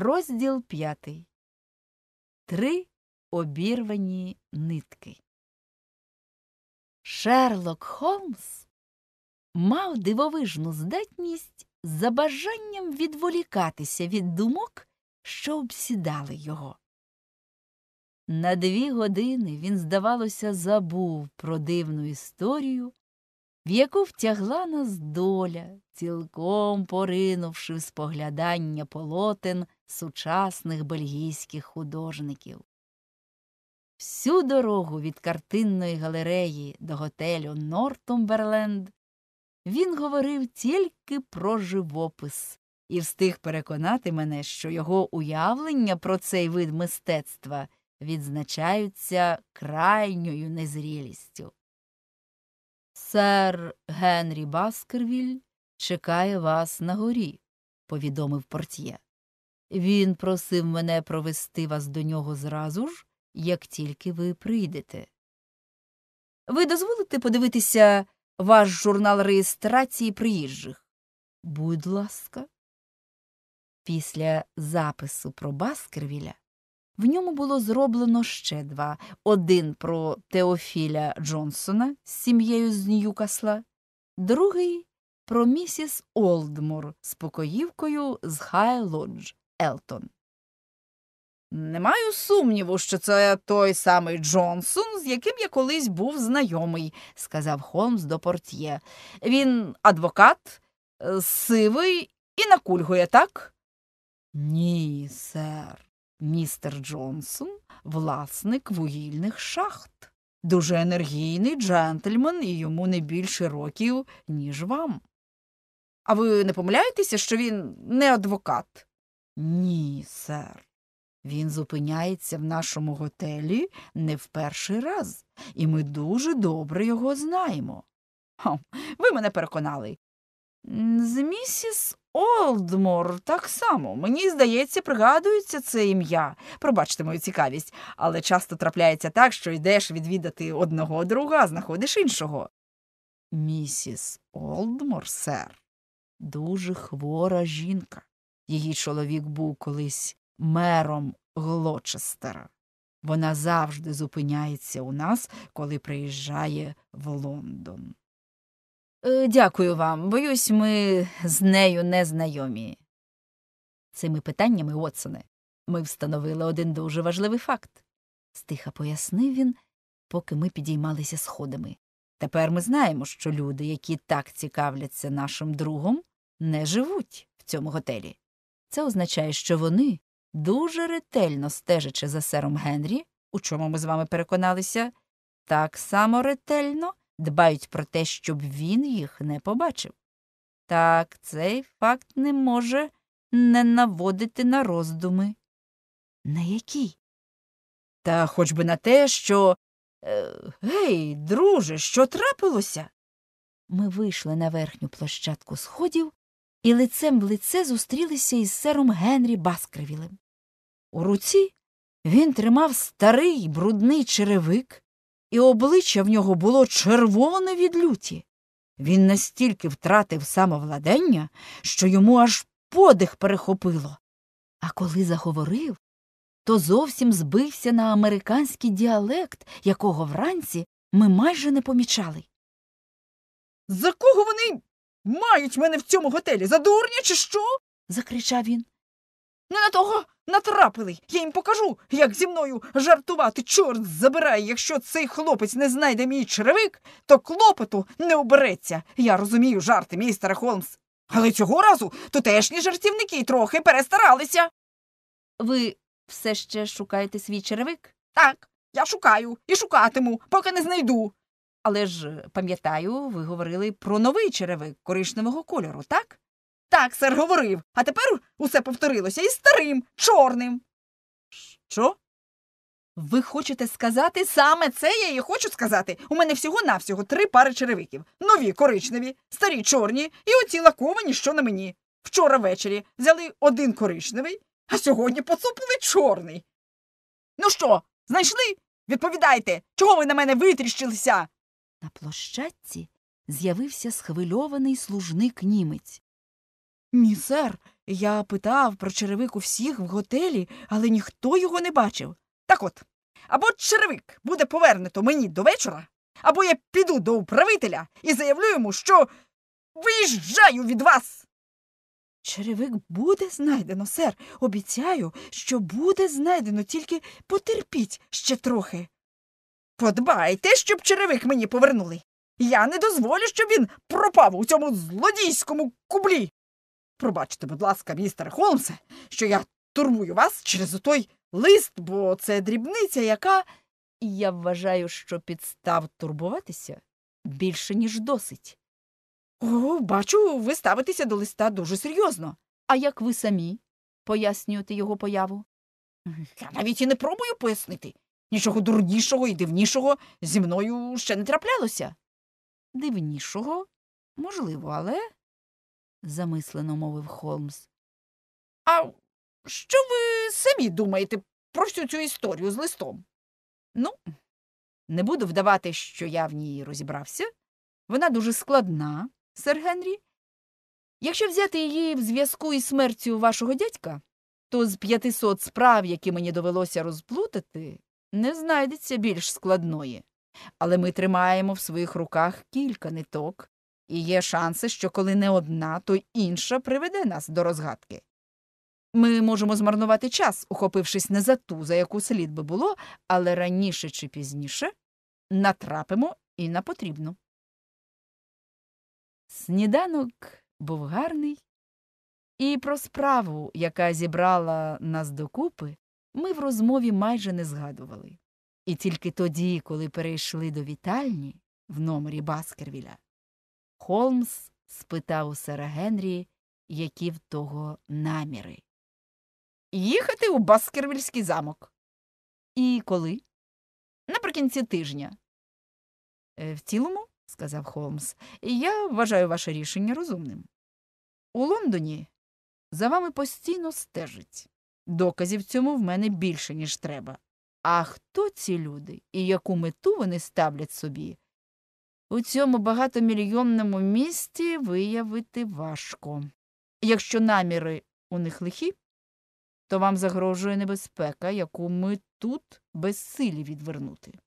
Розділ п'ятий. Три обірвані нитки. Шерлок Холмс мав дивовижну здатність за бажанням відволікатися від думок, що обсідали його. На дві години він, здавалося, забув про дивну історію, в яку втягла нас доля, цілком поринувши в споглядання полотен сучасних бельгійських художників. Всю дорогу від картинної галереї до готелю Нортумберленд він говорив тільки про живопис і встиг переконати мене, що його уявлення про цей вид мистецтва відзначаються крайньою незрілістю. Сер Генрі Баскервіль чекає вас на горі, повідомив портьє. Він просив мене провести вас до нього зразу ж, як тільки ви прийдете. Ви дозволите подивитися ваш журнал реєстрації приїжджих? Будь ласка. Після запису про Баскервіля в ньому було зроблено ще два один про Теофіля Джонсона з сім'єю з Ньюкасла, другий про місіс Олдмор з покоївкою з Хай Лодж. Елтон. Не маю сумніву, що це той самий Джонсон, з яким я колись був знайомий, сказав Холмс до портьє. Він адвокат, е, сивий і накульгує, так? Ні, сер. Містер Джонсон власник вугільних шахт. Дуже енергійний джентльмен і йому не більше років, ніж вам. А ви не помиляєтеся, що він не адвокат? Ні, сер. Він зупиняється в нашому готелі не в перший раз, і ми дуже добре його знаємо. Хо, ви мене переконали. З місіс Олдмор так само, мені здається, пригадується це ім'я. Пробачте мою цікавість, але часто трапляється так, що йдеш відвідати одного друга, а знаходиш іншого. Місіс Олдмор, сер, дуже хвора жінка. Її чоловік був колись мером Глочестера. Вона завжди зупиняється у нас, коли приїжджає в Лондон. Е, дякую вам. Боюсь, ми з нею не знайомі. Цими питаннями, Уотсоне, ми встановили один дуже важливий факт, стиха пояснив він, поки ми підіймалися сходами. Тепер ми знаємо, що люди, які так цікавляться нашим другом, не живуть в цьому готелі. Це означає, що вони, дуже ретельно стежачи за сером Генрі, у чому ми з вами переконалися, так само ретельно дбають про те, щоб він їх не побачив. Так, цей факт не може не наводити на роздуми. На які? Та хоч би на те, що. Е, гей, друже, що трапилося? Ми вийшли на верхню площадку сходів і лицем в лице зустрілися із сером Генрі баскревілем. У руці він тримав старий брудний черевик, і обличчя в нього було червоне від люті. Він настільки втратив самовладення, що йому аж подих перехопило. А коли заговорив, то зовсім збився на американський діалект, якого вранці ми майже не помічали. За кого вони Мають мене в цьому готелі за дурня чи що? закричав він. Не на того натрапили. Я їм покажу, як зі мною жартувати, чорт забирай. Якщо цей хлопець не знайде мій черевик, то клопоту не обереться. Я розумію жарти, містер Холмс. Але цього разу тутешні жартівники трохи перестаралися. Ви все ще шукаєте свій черевик? Так, я шукаю і шукатиму, поки не знайду. Але ж, е, пам'ятаю, ви говорили про новий черевик коричневого кольору, так? Так, сер говорив, а тепер усе повторилося і старим, чорним. Що? Ви хочете сказати саме це я і хочу сказати. У мене всього навсього три пари черевиків нові коричневі, старі чорні і оці лаковані, що на мені. Вчора ввечері взяли один коричневий, а сьогодні поцупили чорний. Ну що, знайшли? Відповідайте, чого ви на мене витріщилися? На площадці з'явився схвильований служник німець. Ні, сер, я питав про черевик у всіх в готелі, але ніхто його не бачив. Так от, або черевик буде повернуто мені до вечора, або я піду до управителя і заявлю йому, що виїжджаю від вас. Черевик буде знайдено, сер. Обіцяю, що буде знайдено, тільки потерпіть ще трохи. Подбайте, щоб черевик мені повернули. Я не дозволю, щоб він пропав у цьому злодійському кублі. Пробачте, будь ласка, містер Холмсе, що я турбую вас через отой лист, бо це дрібниця, яка. Я вважаю, що підстав турбуватися більше, ніж досить. О, бачу, ви ставитеся до листа дуже серйозно. А як ви самі пояснюєте його появу? Я навіть і не пробую пояснити. Нічого дурнішого і дивнішого зі мною ще не траплялося. Дивнішого? Можливо, але. замислено мовив Холмс. А що ви самі думаєте про всю цю історію з листом? Ну, не буду вдавати, що я в ній розібрався. Вона дуже складна, сер Генрі. Якщо взяти її в зв'язку із смертю вашого дядька, то з 500 справ, які мені довелося розплутати, не знайдеться більш складної, але ми тримаємо в своїх руках кілька ниток, і є шанси, що коли не одна, то інша приведе нас до розгадки. Ми можемо змарнувати час, ухопившись не за ту, за яку слід би було, але раніше чи пізніше натрапимо і на потрібну. Сніданок був гарний, і про справу, яка зібрала нас докупи, ми в розмові майже не згадували. І тільки тоді, коли перейшли до вітальні в номері Баскервіля, Холмс спитав у Сера Генрі, які в того наміри. Їхати у Баскервільський замок. І коли? Наприкінці тижня. «Е, в цілому, сказав Холмс, я вважаю ваше рішення розумним. У Лондоні за вами постійно стежить. Доказів цьому в мене більше, ніж треба. А хто ці люди і яку мету вони ставлять собі? У цьому багатомільйонному місті виявити важко. Якщо наміри у них лихі, то вам загрожує небезпека, яку ми тут безсилі відвернути.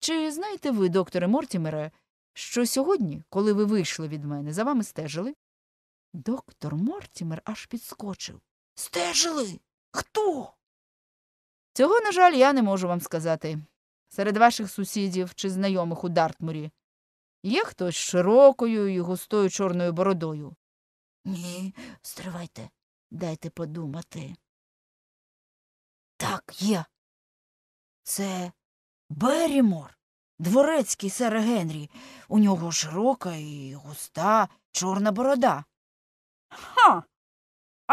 Чи знаєте ви, докторе Мортімере, що сьогодні, коли ви вийшли від мене, за вами стежили? Доктор Мортімер аж підскочив. Стежили? Хто? Цього, на жаль, я не можу вам сказати. Серед ваших сусідів чи знайомих у Дартмурі є хтось з широкою і густою чорною бородою. Ні, стривайте, дайте подумати. Так, є. Це Берімор, дворецький сер Генрі. У нього широка і густа чорна борода. Ха.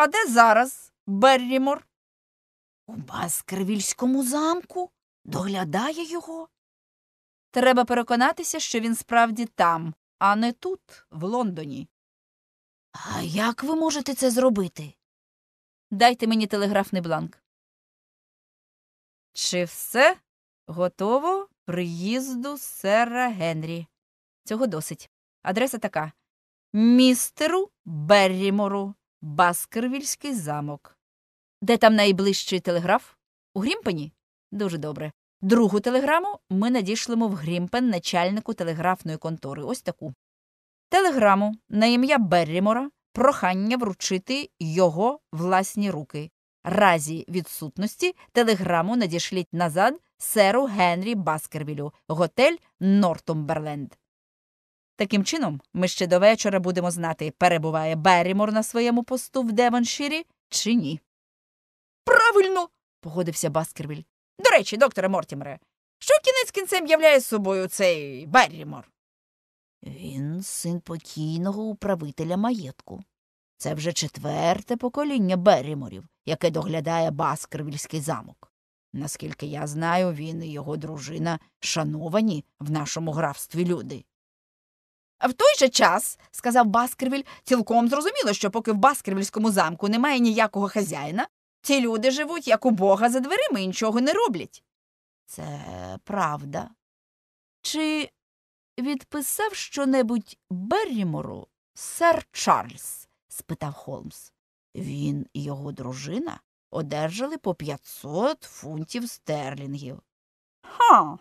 А де зараз Беррімор? У Баскервільському замку доглядає його. Треба переконатися, що він справді там, а не тут, в Лондоні. А як ви можете це зробити? Дайте мені телеграфний бланк. Чи все готово приїзду сера Генрі? Цього досить. Адреса така містеру Беррімору. Баскервільський замок. Де там найближчий телеграф? У Грімпені? Дуже добре. Другу телеграму ми надішлемо в Грімпен начальнику телеграфної контори. Ось таку. Телеграму на ім'я Беррімора прохання вручити його власні руки. Разі відсутності телеграму надішліть назад серу Генрі Баскервілю, готель Нортумберленд. Таким чином, ми ще до вечора будемо знати, перебуває Берімор на своєму посту в Девонширі чи ні. Правильно. погодився Баскервіль. До речі, докторе Мортімере, що кінець кінцем являє собою цей берімор? Він син покійного управителя маєтку. Це вже четверте покоління Берріморів, яке доглядає Баскервільський замок. Наскільки я знаю, він і його дружина шановані в нашому графстві люди. В той же час, сказав Баскервіль, цілком зрозуміло, що поки в Баскервільському замку немає ніякого хазяїна, ті люди живуть як у бога за дверима і нічого не роблять. Це правда. Чи відписав щонебудь Беррімору сер Чарльз? спитав Холмс. Він і його дружина одержали по 500 фунтів стерлінгів. Ха.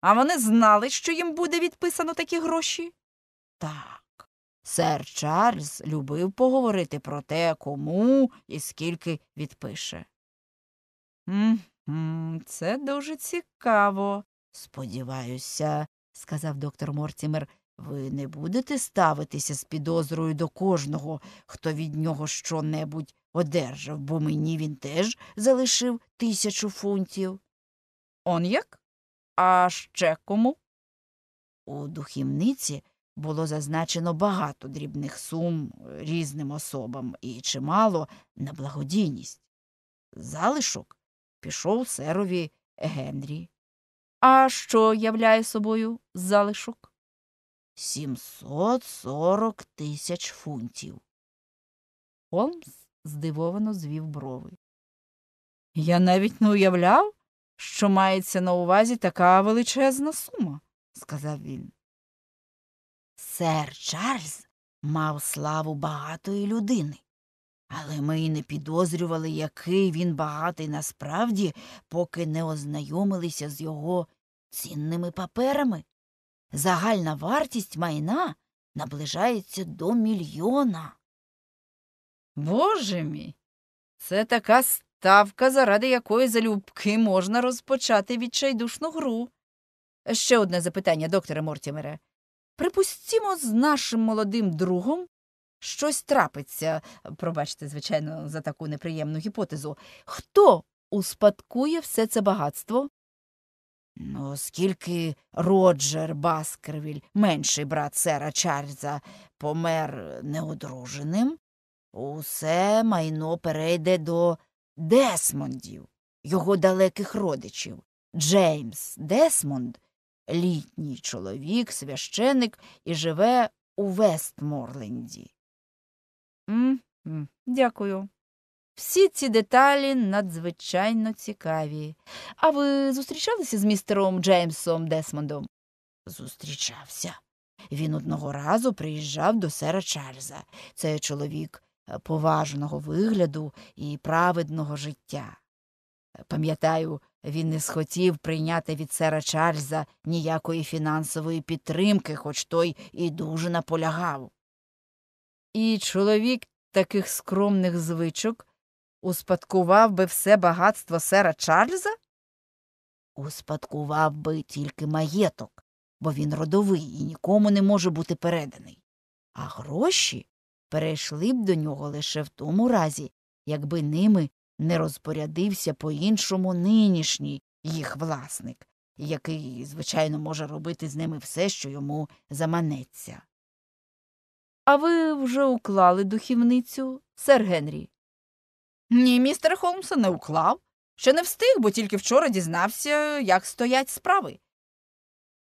А вони знали, що їм буде відписано такі гроші? Так. Сер Чарльз любив поговорити про те, кому і скільки відпише. М -м, це дуже цікаво, сподіваюся, сказав доктор Мортімер. Ви не будете ставитися з підозрою до кожного, хто від нього що-небудь одержав, бо мені він теж залишив тисячу фунтів. Он як? А ще кому? У духівниці було зазначено багато дрібних сум різним особам і чимало на благодійність. Залишок пішов серові Генрі. А що являє собою залишок? Сімсот сорок тисяч фунтів. Холмс здивовано звів брови. Я навіть не уявляв, що мається на увазі така величезна сума, сказав він. Сер Чарльз мав славу багатої людини. Але ми й не підозрювали, який він багатий насправді, поки не ознайомилися з його цінними паперами. Загальна вартість майна наближається до мільйона. Боже мій. Це така ставка, заради якої залюбки можна розпочати відчайдушну гру. Ще одне запитання, докторе Мортімере. Припустімо, з нашим молодим другом щось трапиться, пробачте, звичайно, за таку неприємну гіпотезу. Хто успадкує все це багатство? Ну, Оскільки Роджер Баскервіль, менший брат сера Чарльза, помер неодруженим, усе майно перейде до Десмондів, його далеких родичів. Джеймс Десмонд літній чоловік, священик і живе у Вестморленді. дякую. Всі ці деталі надзвичайно цікаві. А ви зустрічалися з містером Джеймсом Десмондом? Зустрічався. Він одного разу приїжджав до сера Чарльза. Це чоловік поважного вигляду і праведного життя. Пам'ятаю, він не схотів прийняти від сера Чарльза ніякої фінансової підтримки, хоч той і дуже наполягав. І чоловік таких скромних звичок успадкував би все багатство сера Чарльза? Успадкував би тільки маєток, бо він родовий і нікому не може бути переданий. А гроші перейшли б до нього лише в тому разі, якби ними не розпорядився по іншому нинішній їх власник, який, звичайно, може робити з ними все, що йому заманеться. А ви вже уклали духівницю, сер Генрі? Ні, містер Холмс, не уклав. Ще не встиг, бо тільки вчора дізнався, як стоять справи.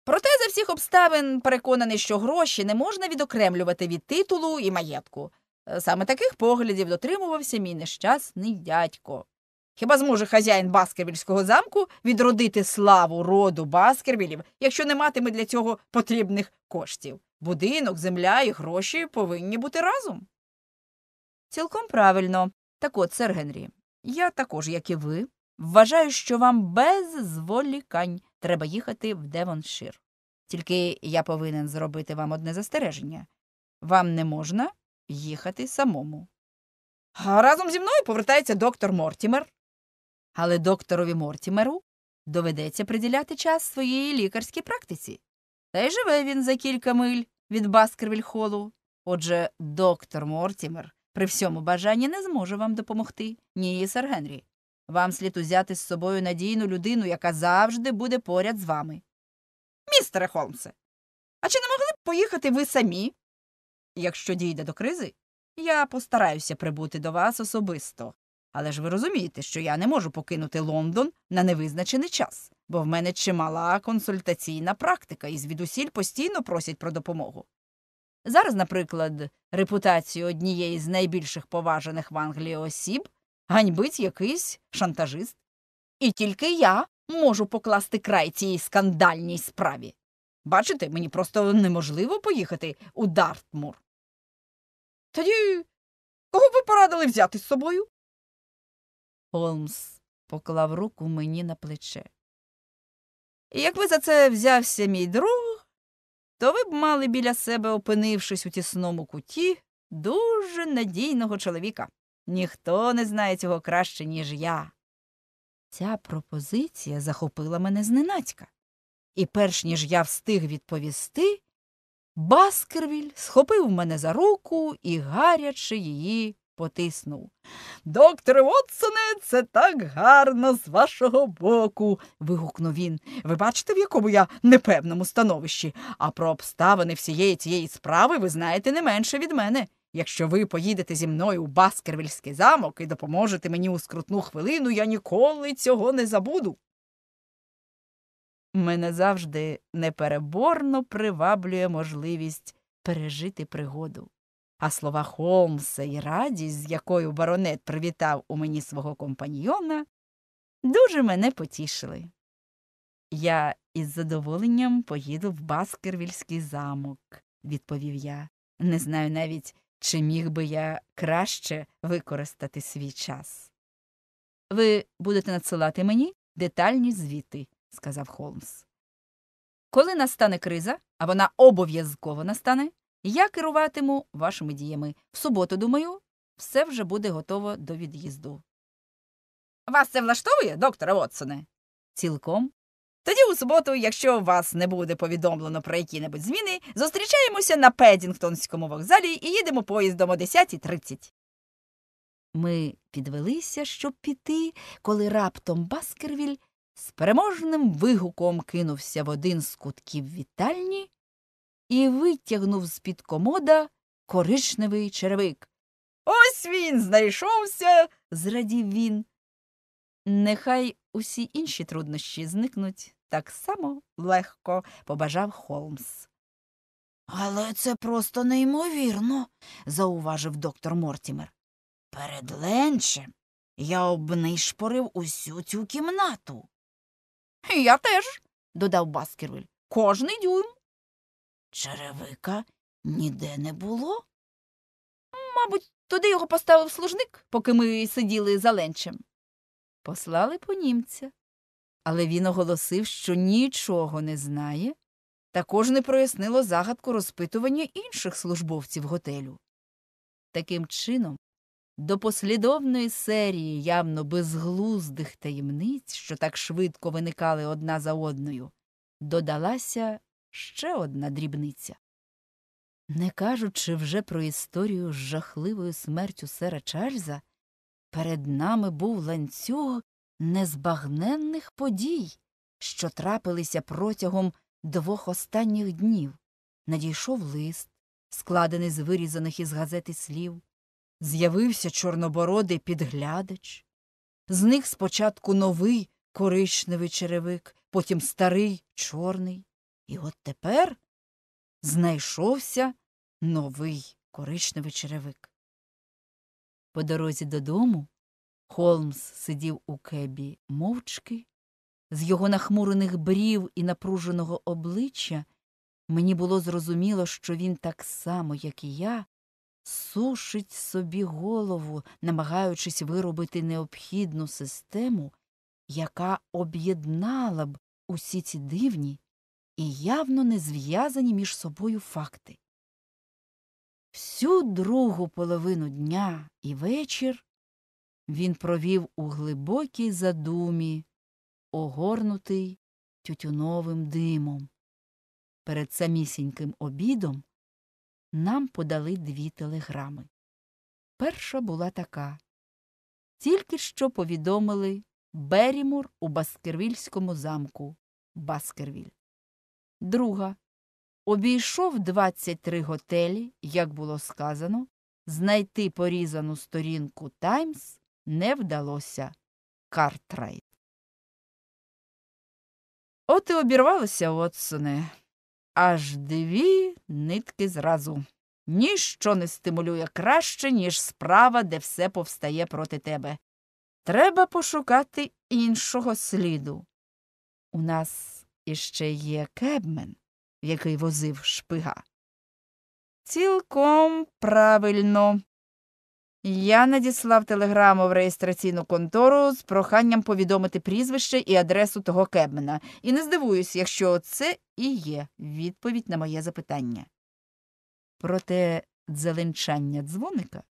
Проте за всіх обставин переконаний, що гроші не можна відокремлювати від титулу і маєтку. Э, Саме таких поглядів дотримувався мій нещасний дядько. Хіба зможе хазяїн Баскервільського замку відродити славу роду Баскервілів, якщо не матиме для цього потрібних коштів? Будинок, земля і гроші повинні бути разом. Цілком правильно. Так от, сер Генрі, я також, як і ви, вважаю, що вам без зволікань треба їхати в Девоншир. Тільки я повинен зробити вам одне застереження вам не можна їхати самому. А разом зі мною повертається доктор Мортімер. Але докторові Мортімеру доведеться приділяти час своїй лікарській практиці. Та й живе він за кілька миль від Баскервіль-холу. Отже, доктор Мортімер при всьому бажанні не зможе вам допомогти, ні, сер Генрі. Вам слід узяти з собою надійну людину, яка завжди буде поряд з вами. Містере Холмсе, а чи не могли б поїхати ви самі Якщо дійде до кризи, я постараюся прибути до вас особисто. Але ж ви розумієте, що я не можу покинути Лондон на невизначений час, бо в мене чимала консультаційна практика, і звідусіль постійно просять про допомогу. Зараз, наприклад, репутацію однієї з найбільших поважених в Англії осіб ганьбить якийсь шантажист. І тільки я можу покласти край цій скандальній справі. Бачите, мені просто неможливо поїхати у Дартмур. Тоді кого ви порадили взяти з собою? Холмс поклав руку мені на плече. І якби за це взявся мій друг, то ви б мали біля себе, опинившись у тісному куті, дуже надійного чоловіка. Ніхто не знає цього краще, ніж я. Ця пропозиція захопила мене зненацька, і перш ніж я встиг відповісти, Баскервіль схопив мене за руку і гаряче її потиснув. Докторе Вотсоне, це так гарно з вашого боку. вигукнув він. Ви бачите, в якому я непевному становищі, а про обставини всієї цієї справи ви знаєте не менше від мене. Якщо ви поїдете зі мною у Баскервільський замок і допоможете мені у скрутну хвилину, я ніколи цього не забуду. Мене завжди непереборно приваблює можливість пережити пригоду. А слова Холмса і радість, з якою баронет привітав у мені свого компаньйона, дуже мене потішили. Я із задоволенням поїду в Баскервільський замок, відповів я. Не знаю навіть, чи міг би я краще використати свій час. Ви будете надсилати мені детальні звіти, сказав Холмс. Коли настане криза, а вона обов'язково настане, я керуватиму вашими діями. В суботу, думаю, все вже буде готово до від'їзду. Вас це влаштовує, доктора Вотсоне? Цілком. Тоді у суботу, якщо вас не буде повідомлено про які-небудь зміни, зустрічаємося на Педінгтонському вокзалі і їдемо поїздом о 10.30. Ми підвелися, щоб піти, коли раптом Баскервіль з переможним вигуком кинувся в один з кутків вітальні і витягнув з під комода коричневий черевик. Ось він знайшовся, зрадів він. Нехай усі інші труднощі зникнуть так само легко, побажав Холмс. Але це просто неймовірно, зауважив доктор Мортімер. Перед ленчем я обнишпорив усю цю кімнату. Я теж, додав Баскервиль. Кожний дюйм. Черевика ніде не було. Мабуть, туди його поставив служник, поки ми сиділи за ленчем. Послали по німця. Але він оголосив, що нічого не знає, також не прояснило загадку розпитування інших службовців готелю. Таким чином, до послідовної серії явно безглуздих таємниць, що так швидко виникали одна за одною, додалася ще одна дрібниця. Не кажучи вже про історію з жахливою смертю сера Чарльза, перед нами був ланцюг незбагненних подій, що трапилися протягом двох останніх днів. Надійшов лист, складений з вирізаних із газети слів з'явився чорнобородий підглядач. З них спочатку новий коричневий черевик, потім старий чорний. І от тепер знайшовся новий коричневий черевик. По дорозі додому Холмс сидів у кебі мовчки. З його нахмурених брів і напруженого обличчя мені було зрозуміло, що він так само, як і я, сушить собі голову, намагаючись виробити необхідну систему, яка об'єднала б усі ці дивні і явно не зв'язані між собою факти. Всю другу половину дня і вечір він провів у глибокій задумі, огорнутий тютюновим димом. Перед самісіньким обідом нам подали дві телеграми. Перша була така Тільки що повідомили Берімур у Баскервільському замку. Баскервіль. Друга. Обійшов 23 готелі, як було сказано, знайти порізану сторінку Таймс не вдалося. Картрайт. От і обірвалося, Отсоне аж дві нитки зразу. Ніщо не стимулює краще, ніж справа, де все повстає проти тебе. Треба пошукати іншого сліду. У нас іще є кебмен, який возив шпига. Цілком правильно. Я надіслав телеграму в реєстраційну контору з проханням повідомити прізвище і адресу того кебмена, і не здивуюсь, якщо це і є відповідь на моє запитання. Проте дзеленчання дзвоника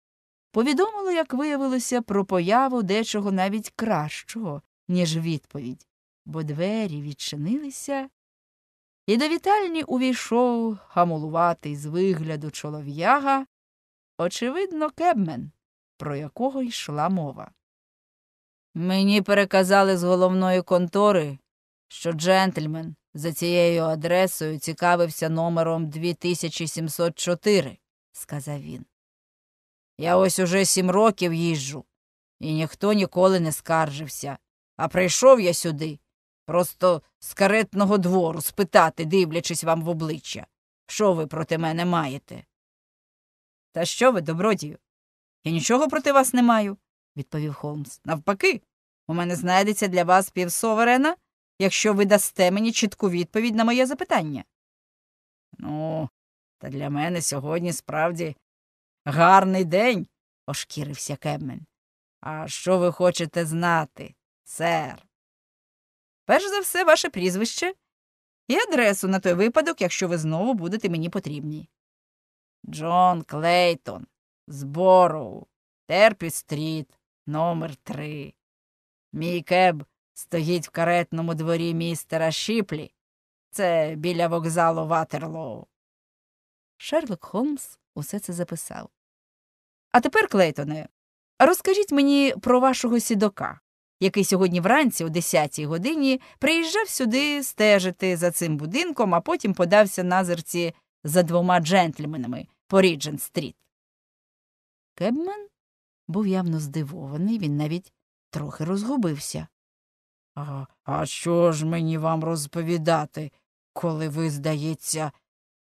повідомило, як виявилося, про появу дечого навіть кращого, ніж відповідь, бо двері відчинилися, і до вітальні увійшов хамулуватий з вигляду чолов'яга, очевидно, кебмен, про якого йшла мова. Мені переказали з головної контори, що джентльмен, за цією адресою цікавився номером 2704, сказав він. Я ось уже сім років їжджу, і ніхто ніколи не скаржився. А прийшов я сюди, просто з каретного двору спитати, дивлячись вам в обличчя, що ви проти мене маєте. Та що ви, добродію? Я нічого проти вас не маю, відповів Холмс. Навпаки, у мене знайдеться для вас півсоверена якщо ви дасте мені чітку відповідь на моє запитання. Ну, та для мене сьогодні справді гарний день, ошкірився Кеммен. А що ви хочете знати, сер? Перш за все, ваше прізвище і адресу на той випадок, якщо ви знову будете мені потрібні. Джон Клейтон, Збору, Терпі стріт, номер 3 Мій кеб стоїть в каретному дворі містера Шіплі. Це біля вокзалу Ватерлоу. Шерлок Холмс усе це записав. А тепер, Клейтоне, розкажіть мені про вашого сідока, який сьогодні вранці, о 10-й годині, приїжджав сюди стежити за цим будинком, а потім подався назирці за двома джентльменами по Ріджен стріт. Кебмен був явно здивований, він навіть трохи розгубився. А, а що ж мені вам розповідати, коли ви, здається,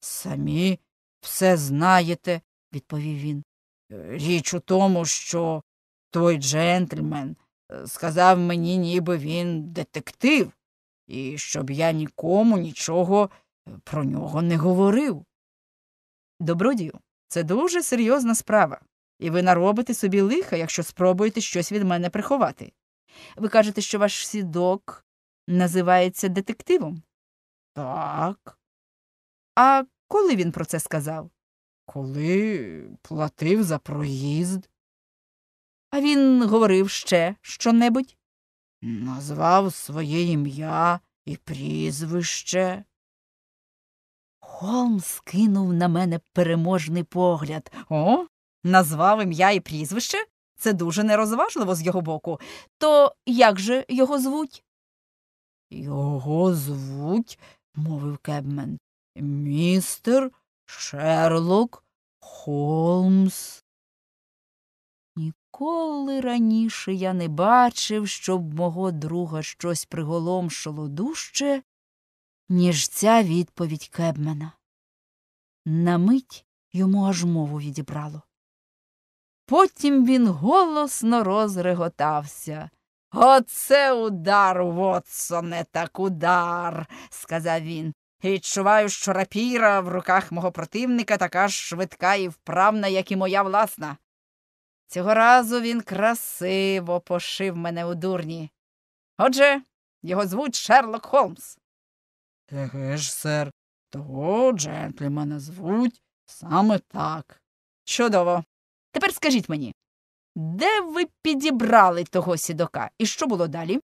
самі все знаєте, відповів він. Е, річ у тому, що той джентльмен е, сказав мені, ніби він детектив, і щоб я нікому нічого е, про нього не говорив. Добродію, це дуже серйозна справа, і ви наробите собі лиха, якщо спробуєте щось від мене приховати. Ви кажете, що ваш сідок називається детективом? Так. А коли він про це сказав? Коли платив за проїзд. А він говорив ще що-небудь? Назвав своє ім'я і прізвище. Холм скинув на мене переможний погляд. О, назвав ім'я і прізвище? Це дуже нерозважливо з його боку. То як же його звуть? Його звуть, мовив Кебмен, містер Шерлок Холмс. Ніколи раніше я не бачив, щоб мого друга щось приголомшило дужче, ніж ця відповідь Кебмена. На мить йому аж мову відібрало. Потім він голосно розреготався. Оце удар, Вотсоне, так удар, сказав він. Відчуваю, що рапіра в руках мого противника така ж швидка і вправна, як і моя власна. Цього разу він красиво пошив мене у дурні. Отже, його звуть Шерлок Холмс. Еге ж, сер, того джентльмена звуть саме так. Чудово. Тепер скажіть мені, де ви підібрали того сідока і що було далі?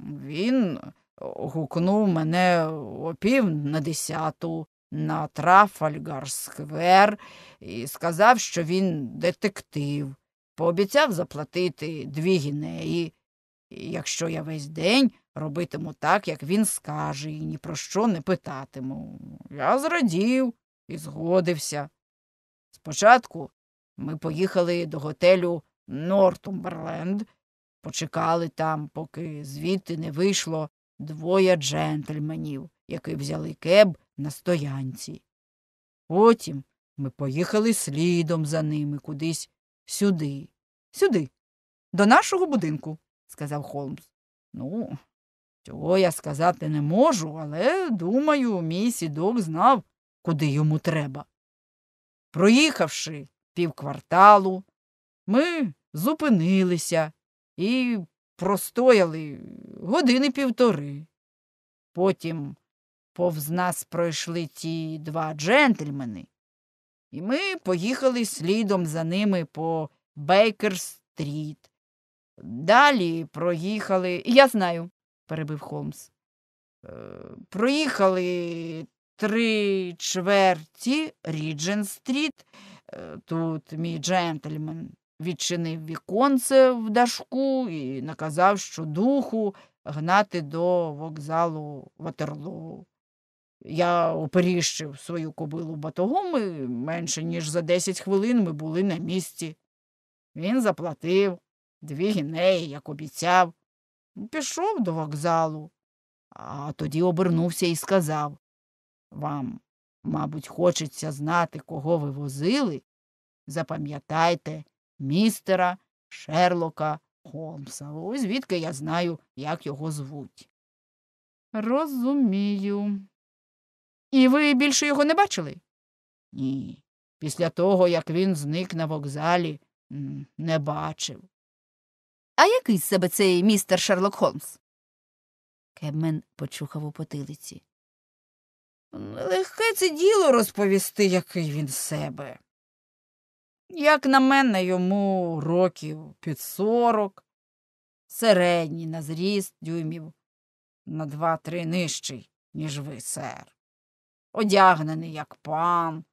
Він е, гукнув мене опів на десяту на Трафальгар сквер і сказав, що він детектив, пообіцяв заплатити дві гінеї, якщо я весь день робитиму так, як він скаже, і ні про що не питатиму. Я зрадів і згодився. Спочатку ми поїхали до готелю Нортумберленд, почекали там, поки звідти не вийшло двоє джентльменів, які взяли кеб на стоянці. Потім ми поїхали слідом за ними кудись сюди, сюди, до нашого будинку, сказав Холмс. Ну, цього я сказати не можу, але, думаю, мій сідок знав, куди йому треба. Проїхавши півкварталу, ми зупинилися і простояли години півтори. Потім повз нас пройшли ті два джентльмени, і ми поїхали слідом за ними по Бейкер-стріт. Далі проїхали. Я знаю, перебив Холмс. Е, проїхали три чверті Ріджен-стріт. Тут мій джентльмен відчинив віконце в дашку і наказав, що духу гнати до вокзалу Ватерлоу. Я оперіщив свою кобилу батогом і менше ніж за десять хвилин ми були на місці. Він заплатив дві гінеї, як обіцяв, пішов до вокзалу, а тоді обернувся і сказав Вам Мабуть, хочеться знати, кого ви возили. Запам'ятайте містера Шерлока Холмса. Ось звідки я знаю, як його звуть. Розумію. І ви більше його не бачили? Ні. Після того, як він зник на вокзалі, не бачив. А який з себе цей містер Шерлок Холмс? Кебмен почухав у потилиці. Легке це діло розповісти, який він себе. Як на мене, йому років під сорок, середній на зріст дюймів на два-три нижчий, ніж ви, сер. Одягнений, як пан,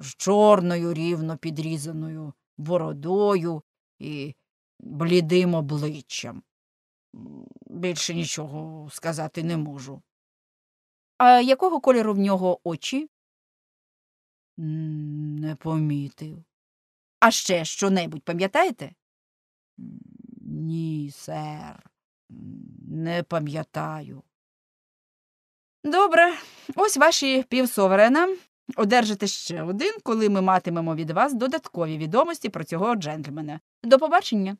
з чорною рівно підрізаною бородою і блідим обличчям. Більше нічого сказати не можу. А якого кольору в нього очі? Не помітив. А ще що-небудь пам'ятаєте? Ні, сер, не пам'ятаю. Добре, ось ваші півсоверена. Одержите ще один, коли ми матимемо від вас додаткові відомості про цього джентльмена. До побачення.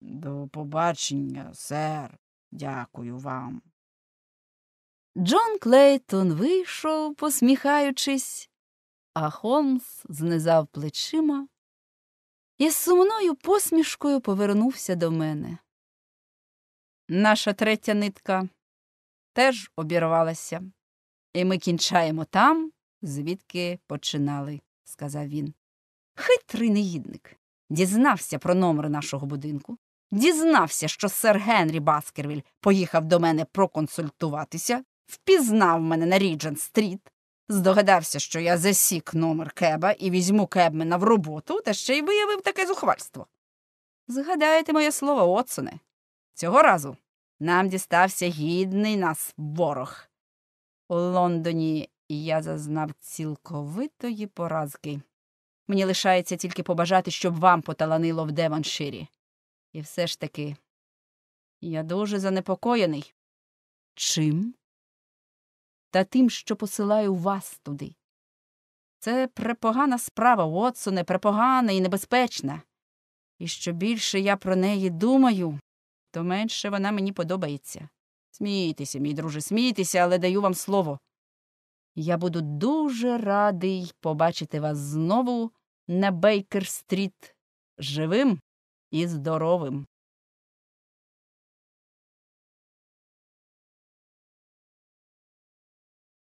До побачення, сер. Дякую вам. Джон Клейтон вийшов, посміхаючись, а Холмс знизав плечима і з сумною посмішкою повернувся до мене. Наша третя нитка теж обірвалася, і ми кінчаємо там, звідки починали, сказав він. Хитрий негідник дізнався про номер нашого будинку, дізнався, що сер Генрі Баскервіль поїхав до мене проконсультуватися впізнав мене на Ріджент Стріт, здогадався, що я засік номер кеба і візьму кебмена в роботу, та ще й виявив таке зухвальство. Згадайте моє слово, Отсоне, цього разу нам дістався гідний нас ворог. У Лондоні я зазнав цілковитої поразки. Мені лишається тільки побажати, щоб вам поталанило в Деванширі. І все ж таки, я дуже занепокоєний. Чим? та тим, що посилаю вас туди. Це препогана справа, Уотсоне, препогана і небезпечна. І що більше я про неї думаю, то менше вона мені подобається. Смійтеся, мій друже, смійтеся, але даю вам слово. Я буду дуже радий побачити вас знову на Бейкер стріт живим і здоровим.